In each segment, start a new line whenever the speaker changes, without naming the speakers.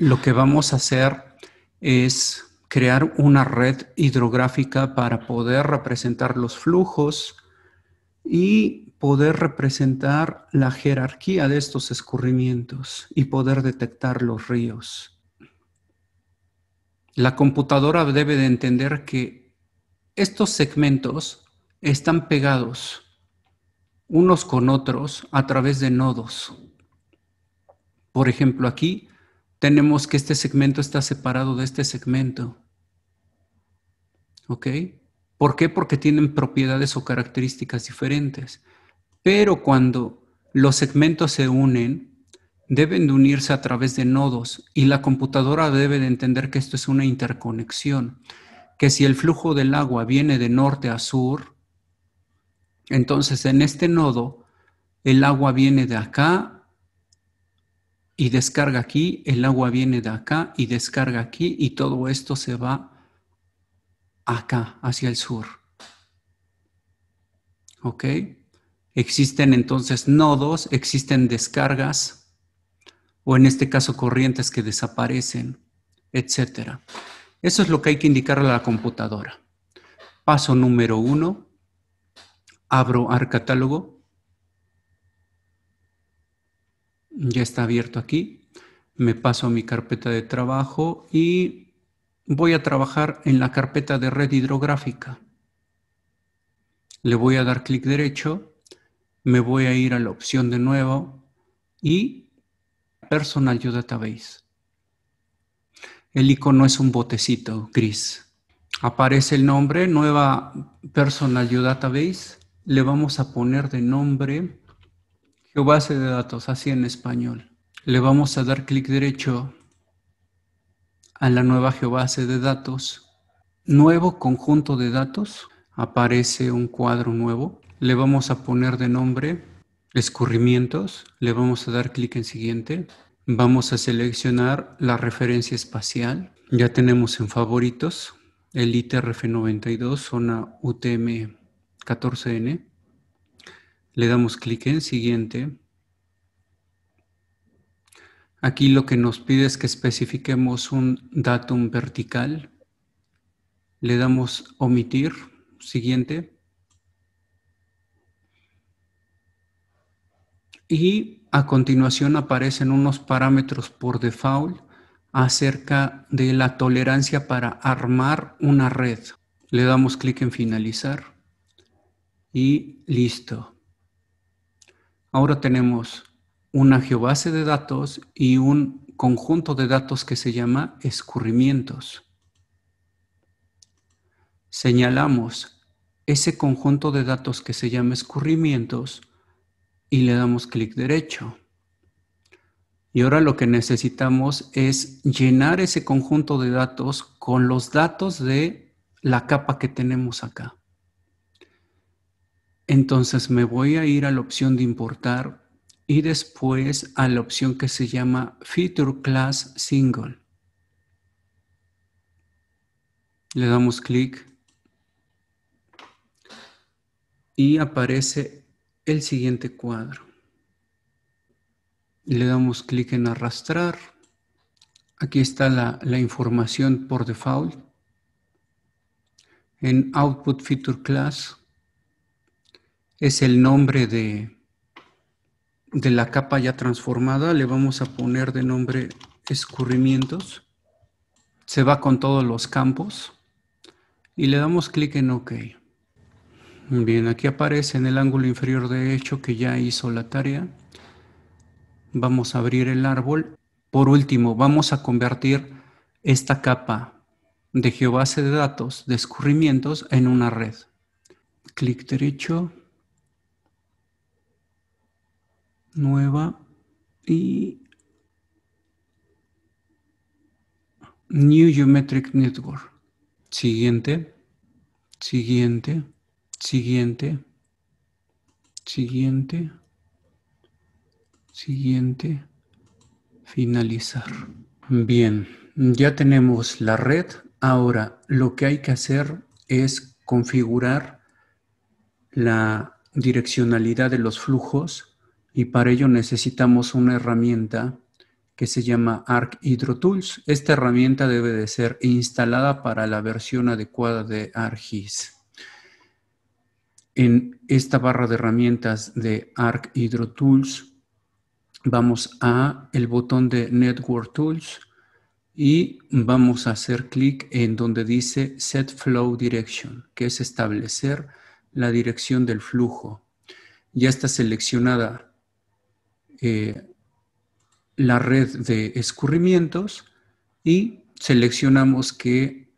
Lo que vamos a hacer es crear una red hidrográfica para poder representar los flujos y poder representar la jerarquía de estos escurrimientos y poder detectar los ríos. La computadora debe de entender que estos segmentos están pegados unos con otros a través de nodos. Por ejemplo, aquí tenemos que este segmento está separado de este segmento. ¿Ok? ¿Por qué? Porque tienen propiedades o características diferentes. Pero cuando los segmentos se unen, deben de unirse a través de nodos y la computadora debe de entender que esto es una interconexión, que si el flujo del agua viene de norte a sur, entonces en este nodo el agua viene de acá y descarga aquí, el agua viene de acá y descarga aquí y todo esto se va acá, hacia el sur. ¿Ok? Existen entonces nodos, existen descargas o en este caso corrientes que desaparecen, etc. Eso es lo que hay que indicarle a la computadora. Paso número uno, abro ARC catálogo ya está abierto aquí. Me paso a mi carpeta de trabajo y voy a trabajar en la carpeta de red hidrográfica. Le voy a dar clic derecho, me voy a ir a la opción de nuevo y Personal Your Database. El icono es un botecito gris. Aparece el nombre, nueva Personal Your Database. Le vamos a poner de nombre Geobase de datos, así en español. Le vamos a dar clic derecho a la nueva geobase de datos. Nuevo conjunto de datos. Aparece un cuadro nuevo. Le vamos a poner de nombre escurrimientos. Le vamos a dar clic en siguiente. Vamos a seleccionar la referencia espacial. Ya tenemos en favoritos el ITRF92, zona UTM 14N. Le damos clic en siguiente. Aquí lo que nos pide es que especifiquemos un datum vertical. Le damos omitir, siguiente. Y a continuación aparecen unos parámetros por default acerca de la tolerancia para armar una red. Le damos clic en finalizar y listo. Ahora tenemos una geobase de datos y un conjunto de datos que se llama escurrimientos. Señalamos ese conjunto de datos que se llama escurrimientos y le damos clic derecho. Y ahora lo que necesitamos es llenar ese conjunto de datos con los datos de la capa que tenemos acá. Entonces me voy a ir a la opción de importar y después a la opción que se llama Feature Class Single. Le damos clic y aparece el siguiente cuadro. Le damos clic en arrastrar. Aquí está la, información por default. En Output Feature Class es el nombre de, la capa ya transformada. Le vamos a poner de nombre escurrimientos. Se va con todos los campos y le damos clic en OK. Bien, aquí aparece en el ángulo inferior derecho que ya hizo la tarea. Vamos a abrir el árbol. Por último, vamos a convertir esta capa de geobase de datos de escurrimientos en una red. Clic derecho, nueva y New Geometric Network. Siguiente, siguiente, siguiente, siguiente, siguiente, finalizar. Bien, ya tenemos la red. Ahora lo que hay que hacer es configurar la direccionalidad de los flujos y para ello necesitamos una herramienta que se llama Arc Hydro Tools. Esta herramienta debe de ser instalada para la versión adecuada de ArcGIS. En esta barra de herramientas de Arc Hydro Tools vamos a el botón de Network Tools y vamos a hacer clic en donde dice Set Flow Direction, que es establecer la dirección del flujo. Ya está seleccionada eh, la red de escurrimientos y seleccionamos que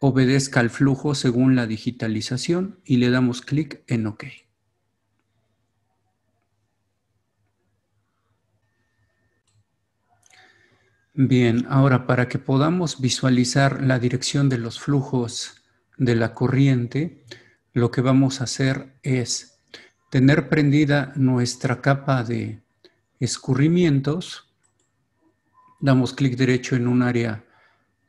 obedezca al flujo según la digitalización y le damos clic en OK. Bien, ahora para que podamos visualizar la dirección de los flujos de la corriente, lo que vamos a hacer es tener prendida nuestra capa de escurrimientos, damos clic derecho en un área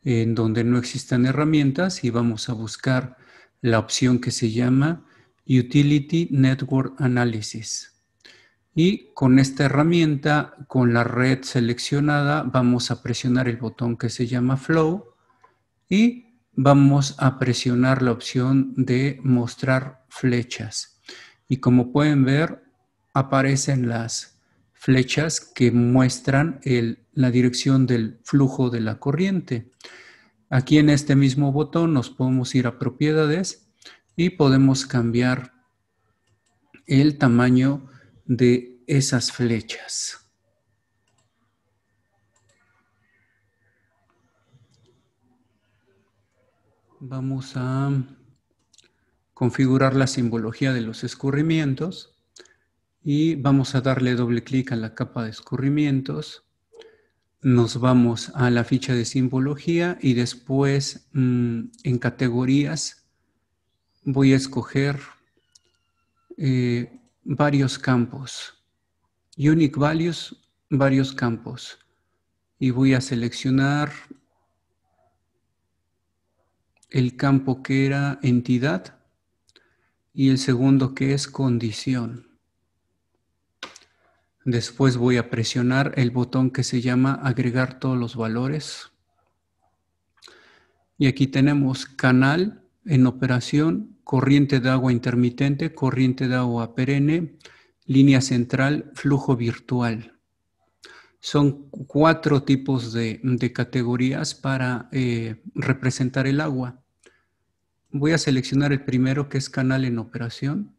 en donde no existan herramientas y vamos a buscar la opción que se llama Utility Network Analysis. Y con esta herramienta, con la red seleccionada, vamos a presionar el botón que se llama Flow y vamos a presionar la opción de mostrar flechas. Y como pueden ver, aparecen las flechas que muestran la dirección del flujo de la corriente. Aquí en este mismo botón nos podemos ir a propiedades y podemos cambiar el tamaño de esas flechas. Vamos a configurar la simbología de los escurrimientos y vamos a darle doble clic a la capa de escurrimientos. Nos vamos a la ficha de simbología y después mm, en categorías voy a escoger eh, varios campos. Unique Values, varios campos. Y voy a seleccionar el campo que era entidad y el segundo que es condición. Después voy a presionar el botón que se llama agregar todos los valores. Y aquí tenemos canal en operación, corriente de agua intermitente, corriente de agua perenne, línea central, flujo virtual. Son cuatro tipos de, categorías para eh, representar el agua. Voy a seleccionar el primero que es canal en operación.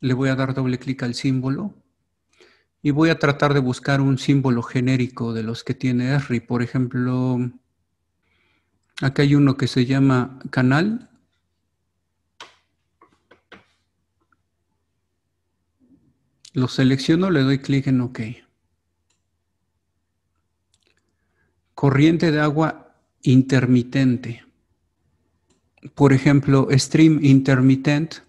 Le voy a dar doble clic al símbolo y voy a tratar de buscar un símbolo genérico de los que tiene ESRI. Por ejemplo, acá hay uno que se llama canal. Lo selecciono, le doy clic en OK. Corriente de agua intermitente. Por ejemplo, stream intermittent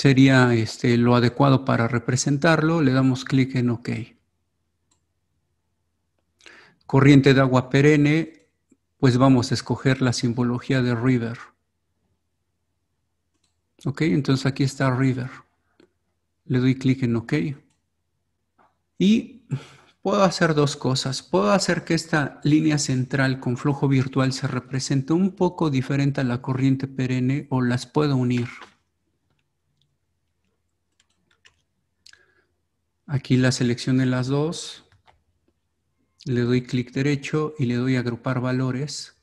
sería este, lo adecuado para representarlo, le damos clic en OK. Corriente de agua perenne, pues vamos a escoger la simbología de river. Ok, entonces aquí está river. Le doy clic en OK. Y puedo hacer dos cosas. Puedo hacer que esta línea central con flujo virtual se represente un poco diferente a la corriente perenne o las puedo unir. Aquí la seleccioné las dos, le doy clic derecho y le doy agrupar valores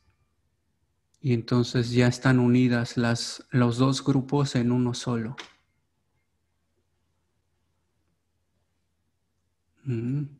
y entonces ya están unidas las, los dos grupos en uno solo. Mm.